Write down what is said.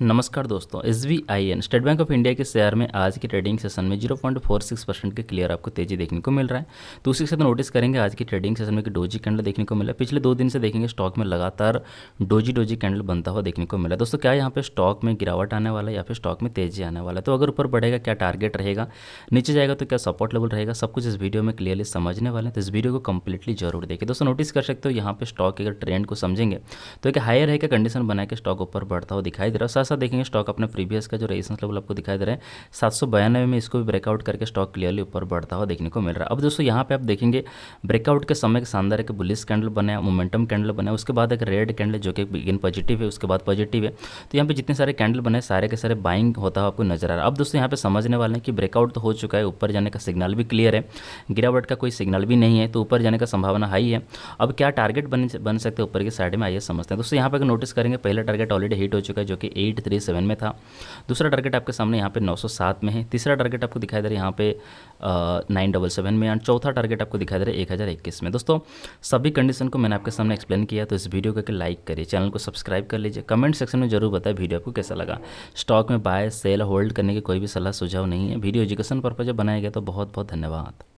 नमस्कार दोस्तों S B I N State Bank of India के शेयर में आज के ट्रेडिंग सेशन में 0.46 परसेंट के क्लियर आपको तेजी देखने को मिल रहा है तो उसी के साथ नोटिस करेंगे आज की ट्रेडिंग सेशन में एक डोजी कैंडल देखने को मिला पिछले दो दिन से देखेंगे स्टॉक में लगातार डोजी डोजी कैंडल बनता हुआ देखने को मिला दोस्तों क्या यहाँ पर स्टॉक में गिरावट आने वाला है या फिर स्टॉक में तेजी आने वाला है तो अगर ऊपर बढ़ेगा क्या टारगेट रहेगा नीचे जाएगा तो क्या सपोर्ट लेवल रहेगा सब कुछ इस वीडियो में क्लियरली समझने वाले हैं तो इस वीडियो को कंप्लीटली जरूर देखिए दोस्तों नोटिस कर सकते हो यहाँ पर स्टॉक अगर ट्रेंड को समझेंगे तो एक हायर है कंडीशन बना के स्टॉक ऊपर बढ़ता हुआ दिखाई दे रहा है सा देखेंगे स्टॉक अपने प्रीवियस का जो रेजिस्टेंस लेवल आपको दिखाई दे रहे हैं सात में इसको भी ब्रेकआउट करके स्टॉक क्लियरली ऊपर बढ़ता हुआ देखने को मिल रहा है अब दोस्तों यहाँ पे आप देखेंगे ब्रेकआउट के समय के शानदार एक बुलिस कैंडल बने मोमेंटम कैंडल बने उसके बाद एक रेड कैंडल जो कि बिगिन पॉजिटिव है उसके बाद पॉजिटिव है तो यहाँ पर जितने सारे कैंडल बने सारे के सारे बाइंग होता हुआ आपको नजर आ रहा है अब दोस्तों यहाँ पे समझने वाले हैं कि ब्रेकआउट तो हो चुका है ऊपर जाने का सिग्नल भी क्लियर है गिरावट का कोई सिग्नल भी नहीं है तो ऊपर जाने का संभावना हाई है अब क्या टारगेट बन बन सकते हैं ऊपर की साइड में आइए समझते हैं दोस्तों यहाँ पर नोटिस करेंगे पहला टारगेट ऑलरेडी हिट हो चुका है जो कि 837 थ्री सेवन में था दूसरा टारगेट आपके सामने यहाँ पे 907 में है तीसरा टारगेट आपको दिखाई दे रहा है यहाँ पे नाइन डबल सेवन में एंड चौथा टारगेट आपको दिखाई दे रहा है एक हज़ार इक्कीस में दोस्तों सभी कंडीशन को मैंने आपके सामने एक्सप्लेन किया तो इस वीडियो को लाइक करिए चैनल को सब्सक्राइब कर लीजिए कमेंट सेक्शन में जरूर बताए वीडियो आपको कैसा लगा स्टॉक में बाय सेल होल्ड करने की कोई भी सलाह सुझाव नहीं है वीडियो एजुकेशन पर्पज बनाया गया तो बहुत बहुत धन्यवाद